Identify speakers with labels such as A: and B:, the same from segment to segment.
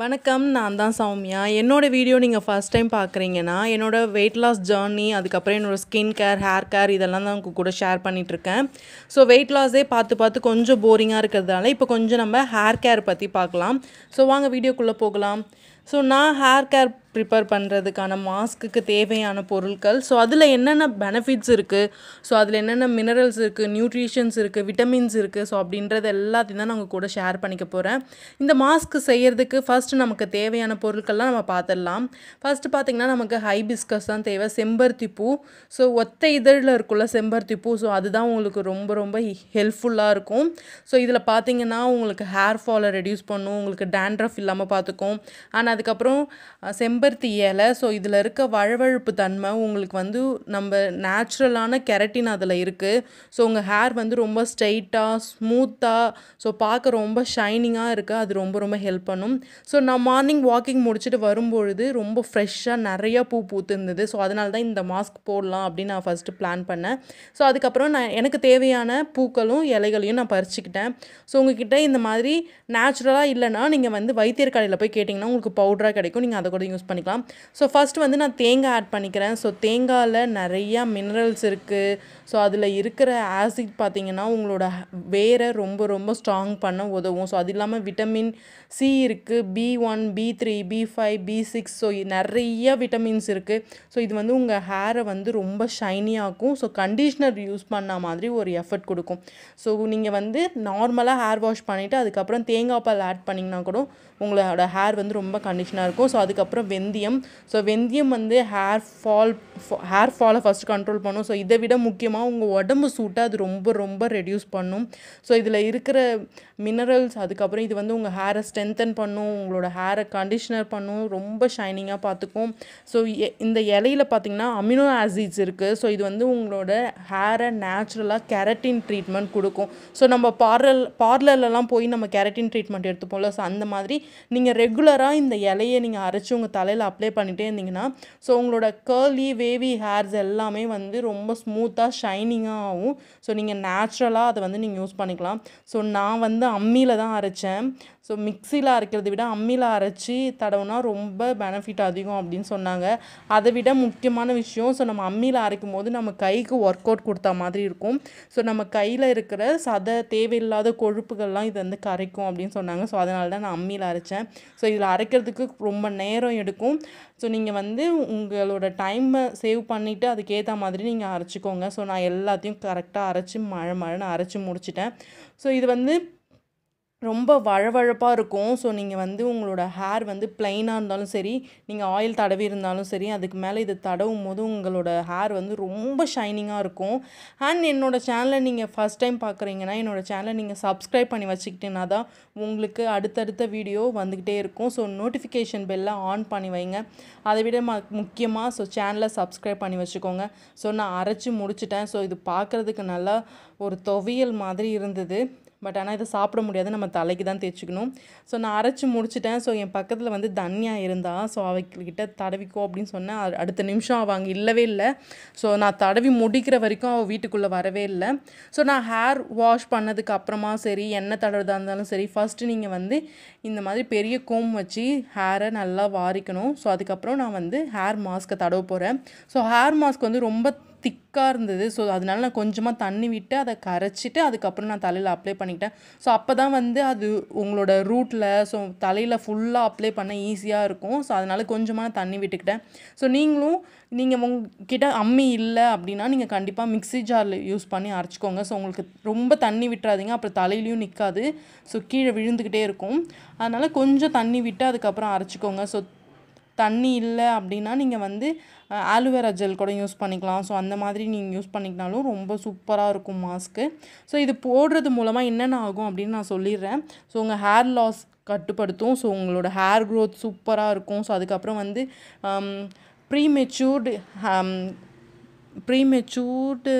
A: வணக்கம் நான் தான் சௌமியா என்னோடய வீடியோ நீங்கள் ஃபஸ்ட் டைம் பார்க்குறீங்கன்னா என்னோடய வெயிட் லாஸ் ஜேர்னி அதுக்கப்புறம் என்னோடய ஸ்கின் கேர் ஹேர் கேர் இதெல்லாம் தான் உங்கள் கூட ஷேர் பண்ணிகிட்ருக்கேன் ஸோ வெயிட் லாஸே பார்த்து பார்த்து கொஞ்சம் போரிங்காக இருக்கிறதுனால இப்போ கொஞ்சம் நம்ம ஹேர் கேர் பற்றி பார்க்கலாம் ஸோ வாங்க வீடியோக்குள்ளே போகலாம் ஸோ நான் ஹேர் கேர் ப்ரிப்பேர் பண்ணுறதுக்கான மாஸ்க்குக்கு தேவையான பொருட்கள் ஸோ அதில் என்னென்ன பெனிஃபிட்ஸ் இருக்குது ஸோ அதில் என்னென்ன மினரல்ஸ் இருக்குது நியூட்ரிஷன்ஸ் இருக்குது விட்டமின்ஸ் இருக்குது ஸோ அப்படின்றது எல்லாத்தையும் தான் நான் உங்கள் கூட ஷேர் பண்ணிக்க போகிறேன் இந்த மாஸ்க் செய்கிறதுக்கு ஃபஸ்ட்டு நமக்கு தேவையான பொருட்கள்லாம் நம்ம பார்த்துடலாம் ஃபஸ்ட்டு பார்த்திங்கன்னா நமக்கு ஹை பிஸ்கஸ் தான் தேவை செம்பருத்தி பூ ஸோ ஒத்த இதழில் இருக்குள்ள செம்பருத்தி பூ ஸோ அதுதான் உங்களுக்கு ரொம்ப ரொம்ப ஹெல்ப்ஃபுல்லாக இருக்கும் ஸோ இதில் பார்த்திங்கன்னா உங்களுக்கு ஹேர் ஃபாலை ரெடியூஸ் பண்ணும் உங்களுக்கு டேண்ட்ரஃப் இல்லாமல் பார்த்துக்கும் ஆனால் அதுக்கப்புறம் செம்ப செம்பருத்தி ஏழை ஸோ இதில் இருக்க வழவழுப்பு தன்மை உங்களுக்கு வந்து நம்ம நேச்சுரலான கெரட்டின் அதில் இருக்குது ஸோ உங்கள் ஹேர் வந்து ரொம்ப ஸ்ட்ரைட்டாக ஸ்மூத்தாக ஸோ பார்க்க ரொம்ப ஷைனிங்காக இருக்குது அது ரொம்ப ரொம்ப ஹெல்ப் பண்ணும் ஸோ நான் மார்னிங் வாக்கிங் முடிச்சுட்டு வரும்பொழுது ரொம்ப ஃப்ரெஷ்ஷாக நிறையா பூ பூத்துருந்தது ஸோ அதனால தான் இந்த மாஸ்க் போடலாம் அப்படின்னு நான் ஃபஸ்ட்டு பிளான் பண்ணேன் ஸோ அதுக்கப்புறம் நான் எனக்கு தேவையான பூக்களும் இலைகளையும் நான் பறிச்சுக்கிட்டேன் ஸோ உங்ககிட்ட இந்த மாதிரி நேச்சுரலாக இல்லைனா நீங்கள் வந்து வைத்தியர் கடையில் போய் கேட்டிங்கன்னா உங்களுக்கு பவுடராக கிடைக்கும் நீங்கள் அதை கூட யூஸ் பண்ணிக்கலாம் ஸோ ஃபஸ்ட் வந்து நான் தேங்காய் ஆட் பண்ணிக்கிறேன் ஸோ தேங்காயில் நிறையா மினரல்ஸ் இருக்குது ஸோ அதில் இருக்கிற ஆசிட் பார்த்திங்கன்னா உங்களோட வேரை ரொம்ப ரொம்ப ஸ்ட்ராங் பண்ண உதவும் ஸோ அது இல்லாமல் விட்டமின் சி இருக்குது B one B three B five B six so நிறைய விட்டமின்ஸ் இருக்குது ஸோ இது வந்து உங்கள் ஹேரை வந்து ரொம்ப ஷைனியாகும் ஸோ கண்டிஷ்னர் யூஸ் பண்ண மாதிரி ஒரு எஃபர்ட் கொடுக்கும் ஸோ நீங்கள் வந்து நார்மலாக ஹேர் வாஷ் பண்ணிவிட்டு அதுக்கப்புறம் தேங்காய் பால் ஆட் பண்ணிங்கன்னா கூட உங்களோட ஹேர் வந்து ரொம்ப கண்டிஷனாக இருக்கும் ஸோ அதுக்கப்புறம் வெந் வெந்தயம் ஸோ வெந்தயம் வந்து ஹேர் ஃபால் ஹேர் ஃபாலை ஃபஸ்ட்டு கண்ட்ரோல் பண்ணும் ஸோ இதை விட முக்கியமாக உங்கள் உடம்பு சூட்டை அது ரொம்ப ரொம்ப ரெடியூஸ் பண்ணும் ஸோ இதில் இருக்கிற மினரல்ஸ் அதுக்கப்புறம் இது வந்து உங்கள் ஹேரை ஸ்ட்ரென்தன் பண்ணும் உங்களோட ஹேரை கண்டிஷனர் பண்ணும் ரொம்ப ஷைனிங்காக பார்த்துக்கும் ஸோ இந்த இலையில் பார்த்திங்கன்னா அமினோ ஆசிட்ஸ் இருக்குது ஸோ இது வந்து உங்களோட ஹேரை நேச்சுரலாக கேரட்டின் ட்ரீட்மெண்ட் கொடுக்கும் ஸோ நம்ம பார்லர் பார்லர்லலாம் போய் நம்ம கேரட்டின் ட்ரீட்மெண்ட் எடுத்துப்போம்ல ஸோ அந்த மாதிரி நீங்கள் ரெகுலராக இந்த இலையை நீங்கள் அரைச்சி உங்கள் தலையில் அப்ளை பண்ணிகிட்டே இருந்தீங்கன்னா ஸோ உங்களோட கேர்லி வே வேவி ஹேர்ஸ் எல்லாமே வந்து ரொம்ப ஸ்மூத்தாக ஷைனிங்காக ஆகும் ஸோ நீங்கள் நேச்சுரலாக அதை வந்து நீங்கள் யூஸ் பண்ணிக்கலாம் ஸோ நான் வந்து அம்மியில் தான் அரைச்சேன் ஸோ மிக்சியில் அரைக்கிறத விட அம்மியில் அரைச்சி தடவுனா ரொம்ப பெனிஃபிட் அதிகம் அப்படின்னு சொன்னாங்க அதை விட முக்கியமான விஷயம் ஸோ நம்ம அம்மியில் அரைக்கும் போது நம்ம கைக்கு ஒர்க் அவுட் கொடுத்தா மாதிரி இருக்கும் ஸோ நம்ம கையில் இருக்கிற சத தேவையில்லாத கொழுப்புகள்லாம் இது வந்து கரைக்கும் அப்படின்னு சொன்னாங்க ஸோ அதனால தான் நான் அம்மியில் அரைச்சேன் ஸோ இதில் அரைக்கிறதுக்கு ரொம்ப நேரம் எடுக்கும் ஸோ நீங்கள் வந்து உங்களோட டைமை சேவ் பண்ணிவிட்டு அதுக்கேற்ற மாதிரி நீங்கள் அரைச்சிக்கோங்க ஸோ நான் எல்லாத்தையும் கரெக்டாக அரைச்சி மழை மழைன்னு அரைச்சி முடிச்சிட்டேன் ஸோ இது வந்து ரொம்ப வழவழப்பாக இருக்கும் ஸோ நீங்கள் வந்து உங்களோட ஹேர் வந்து ப்ளைனாக இருந்தாலும் சரி நீங்கள் ஆயில் தடவி இருந்தாலும் சரி அதுக்கு மேலே இதை தடவும் போது உங்களோட ஹேர் வந்து ரொம்ப ஷைனிங்காக இருக்கும் அண்ட் என்னோடய சேனலை நீங்கள் ஃபஸ்ட் டைம் பார்க்குறீங்கன்னா என்னோடய சேனலை நீங்கள் சப்ஸ்கிரைப் பண்ணி வச்சுக்கிட்டீங்கன்னா தான் உங்களுக்கு அடுத்தடுத்த வீடியோ வந்துக்கிட்டே இருக்கும் ஸோ நோட்டிஃபிகேஷன் பெல்லை ஆன் பண்ணி வைங்க அதை விட ம முக்கியமாக ஸோ சேனலை சப்ஸ்கிரைப் பண்ணி வச்சுக்கோங்க ஸோ நான் அரைச்சி முடிச்சிட்டேன் ஸோ இது பார்க்குறதுக்கு நல்லா ஒரு துவையல் மாதிரி இருந்தது பட் ஆனால் இதை சாப்பிட முடியாது நம்ம தலைக்கு தான் தேய்ச்சிக்கணும் ஸோ நான் அரைச்சி முடிச்சிட்டேன் ஸோ என் பக்கத்தில் வந்து தனியாக இருந்தா ஸோ அவகிட்ட தடவிக்கோ அப்படின்னு சொன்னேன் அடுத்த நிமிஷம் அவள் அங்கே இல்லவே இல்லை ஸோ நான் தடவி முடிக்கிற வரைக்கும் அவள் வீட்டுக்குள்ளே வரவே இல்லை ஸோ நான் ஹேர் வாஷ் பண்ணதுக்கு அப்புறமா சரி எண்ணெய் தடவுறதா இருந்தாலும் சரி ஃபஸ்ட்டு நீங்கள் வந்து இந்த மாதிரி பெரிய கோம் வச்சு ஹேரை நல்லா வாரிக்கணும் ஸோ அதுக்கப்புறம் நான் வந்து ஹேர் மாஸ்க்கை தடவ போகிறேன் ஸோ ஹேர் மாஸ்க் வந்து ரொம்ப திக்காக இருந்தது ஸோ அதனால நான் கொஞ்சமாக தண்ணி விட்டு அதை கரைச்சிட்டு அதுக்கப்புறம் நான் தலையில் அப்ளை பண்ணிக்கிட்டேன் ஸோ அப்போ தான் வந்து அது உங்களோட ரூட்டில் ஸோ தலையில் ஃபுல்லாக அப்ளை பண்ண ஈஸியாக இருக்கும் ஸோ அதனால் கொஞ்சமாக தண்ணி விட்டுக்கிட்டேன் ஸோ நீங்களும் நீங்கள் உங்ககிட்ட அம்மி இல்லை அப்படின்னா நீங்கள் கண்டிப்பாக மிக்ஸி ஜாரில் யூஸ் பண்ணி அரைச்சிக்கோங்க ஸோ உங்களுக்கு ரொம்ப தண்ணி விட்டுறாதீங்க அப்புறம் தலையிலையும் நிற்காது ஸோ கீழே விழுந்துக்கிட்டே இருக்கும் அதனால் கொஞ்சம் தண்ணி விட்டு அதுக்கப்புறம் அரைச்சிக்கோங்க ஸோ தண்ணி இல்லை அப்படின்னா நீங்கள் வந்து ஆலுவேரா ஜெல் கூட யூஸ் பண்ணிக்கலாம் ஸோ அந்த மாதிரி நீங்கள் யூஸ் பண்ணிக்கினாலும் ரொம்ப சூப்பராக இருக்கும் மாஸ்க்கு ஸோ இது போடுறது மூலமாக என்னென்ன ஆகும் அப்படின்னு நான் சொல்லிடுறேன் ஸோ உங்கள் ஹேர் லாஸ் கட்டுப்படுத்தும் ஸோ உங்களோட ஹேர் க்ரோத் சூப்பராக இருக்கும் ஸோ அதுக்கப்புறம் வந்து ப்ரீமெச்சூர்டு ப்ரீமெச்சூர்டு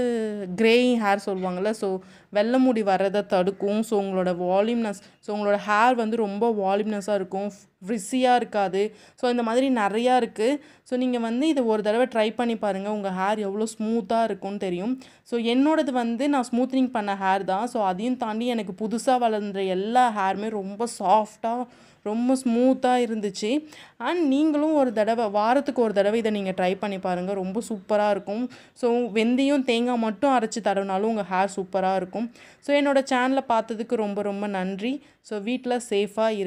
A: க்ரேயிங் ஹேர் சொல்லுவாங்கள்ல ஸோ வெள்ளை முடி வர்றதை தடுக்கும் ஸோ உங்களோட வால்யூம்னஸ் ஸோ உங்களோட ஹேர் வந்து ரொம்ப வால்யூம்னஸாக இருக்கும் ஃப்ரிஸியாக இருக்காது ஸோ இந்த மாதிரி நிறையா இருக்குது ஸோ நீங்கள் வந்து இதை ஒரு தடவை ட்ரை பண்ணி பாருங்கள் உங்கள் ஹேர் எவ்வளோ ஸ்மூத்தாக இருக்கும்னு தெரியும் ஸோ என்னோடது வந்து நான் ஸ்மூத்னிங் பண்ண ஹேர் தான் ஸோ அதையும் தாண்டி எனக்கு புதுசாக வளர்ந்த எல்லா ஹேருமே ரொம்ப சாஃப்டாக ரொம்ப ஸ்மூத்தாக இருந்துச்சு அண்ட் நீங்களும் ஒரு தடவை வாரத்துக்கு ஒரு தடவை இதை நீங்கள் ட்ரை பண்ணி பாருங்கள் ரொம்ப சூப்பராக இருக்கும் ஸோ வெந்தயம் தேங்காய் மட்டும் அரைச்சி தரனாலும் உங்கள் ஹேர் சூப்பராக இருக்கும் ஸோ என்னோடய சேனலை பார்த்ததுக்கு ரொம்ப ரொம்ப நன்றி ஸோ வீட்டில் சேஃபாக இரு